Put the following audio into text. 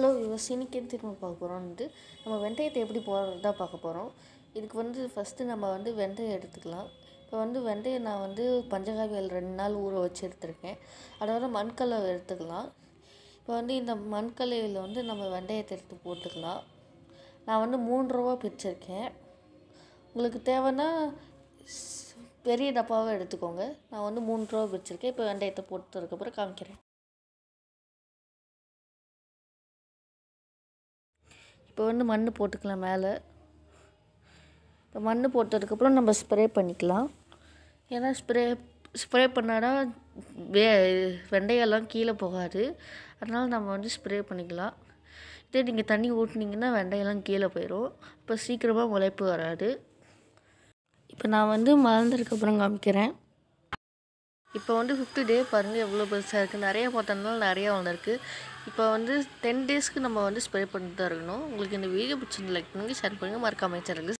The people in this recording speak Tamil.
ஹலோ விவஸ் இன்னைக்கு திரும்ப பார்க்க போகிறோம்ட்டு வந்து நம்ம வெந்தயத்தை எப்படி போடுறதா பார்க்க போகிறோம் இதுக்கு வந்து ஃபஸ்ட்டு நம்ம வந்து வெந்தயம் எடுத்துக்கலாம் இப்போ வந்து வெந்தயம் நான் வந்து பஞ்சகாவியல் ரெண்டு நாள் ஊற வச்சு எடுத்திருக்கேன் அதோட மண்கலை எடுத்துக்கலாம் இப்போ வந்து இந்த மண்கலையில் வந்து நம்ம வெந்தயத்தை எடுத்து போட்டுக்கலாம் நான் வந்து மூணு ரூபா பிரிச்சிருக்கேன் உங்களுக்கு தேவைன்னா பெரிய டப்பாவை எடுத்துக்கோங்க நான் வந்து மூணு ரூபா பிரிச்சிருக்கேன் இப்போ வெந்தயத்தை போட்டதுக்கப்புறம் காமிக்கிறேன் இப்போ வந்து மண் போட்டுக்கலாம் மேலே இப்போ மண் போட்டதுக்கப்புறம் நம்ம ஸ்ப்ரே பண்ணிக்கலாம் ஏன்னா ஸ்ப்ரே ஸ்ப்ரே பண்ணாதான் வே வெண்டையெல்லாம் கீழே போகாது அதனால் நம்ம வந்து ஸ்ப்ரே பண்ணிக்கலாம் இதே நீங்கள் தண்ணி ஊட்டினீங்கன்னா வெண்டையெல்லாம் கீழே போயிடும் இப்போ சீக்கிரமாக முளைப்பு வராது இப்போ நான் வந்து மலர்ந்ததுக்கப்புறம் காமிக்கிறேன் இப்போ வந்து ஃபிஃப்த்து டே பாருங்கள் எவ்வளோ பெருசாக இருக்குது நிறைய பார்த்தோம்னால நிறையா வளர்க்கு இப்போ வந்து டென் டேஸ்க்கு நம்ம வந்து ஸ்ப்ரே பண்ணிட்டு தான் இருக்கணும் உங்களுக்கு இந்த வீடியோ பிடிச்சிருந்து லைக் பண்ணுங்கள் ஷேர் பண்ணுங்கள் மறக்காமல் சேனலுக்கு